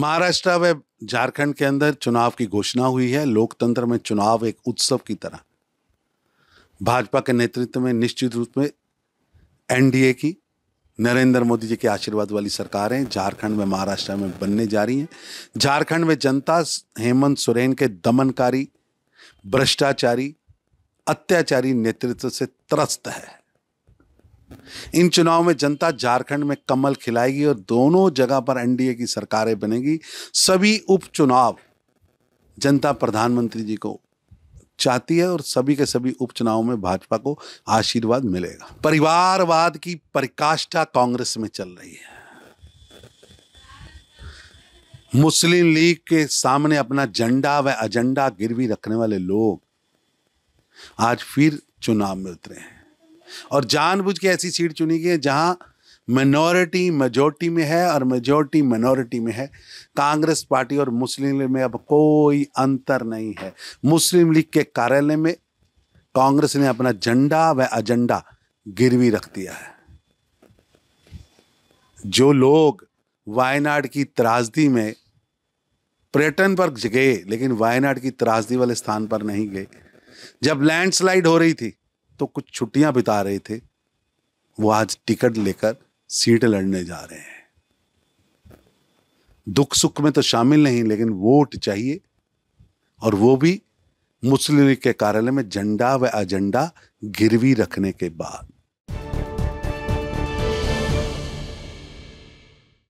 महाराष्ट्र व झारखंड के अंदर चुनाव की घोषणा हुई है लोकतंत्र में चुनाव एक उत्सव की तरह भाजपा के नेतृत्व में निश्चित रूप में एनडीए की नरेंद्र मोदी जी के आशीर्वाद वाली सरकारें झारखंड में महाराष्ट्र में बनने जा रही हैं झारखंड में जनता हेमंत सोरेन के दमनकारी भ्रष्टाचारी अत्याचारी नेतृत्व से त्रस्त है इन चुनाव में जनता झारखंड में कमल खिलाएगी और दोनों जगह पर एनडीए की सरकारें बनेगी सभी उपचुनाव जनता प्रधानमंत्री जी को चाहती है और सभी के सभी उपचुनाव में भाजपा को आशीर्वाद मिलेगा परिवारवाद की परिकाष्ठा कांग्रेस में चल रही है मुस्लिम लीग के सामने अपना झंडा व एजेंडा गिरवी रखने वाले लोग आज फिर चुनाव में उतरे हैं और जानबूझ के ऐसी सीट चुनी गई है जहाँ मिनोरिटी मेजोरिटी में है और मेजोरिटी मिनोरिटी में है कांग्रेस पार्टी और मुस्लिम लीग में अब कोई अंतर नहीं है मुस्लिम लीग के कार्यालय में कांग्रेस ने अपना झंडा व एजेंडा गिरवी रख दिया है जो लोग वायनाड की त्रासदी में पर्यटन पर गए लेकिन वायनाड की त्रासदी वाले स्थान पर नहीं गए जब लैंडस्लाइड हो रही थी तो कुछ छुट्टियां बिता रहे थे वो आज टिकट लेकर सीट लड़ने जा रहे हैं दुख सुख में तो शामिल नहीं लेकिन वोट चाहिए और वो भी मुस्लिम लीग के कार्यालय में झंडा व एजेंडा गिरवी रखने के बाद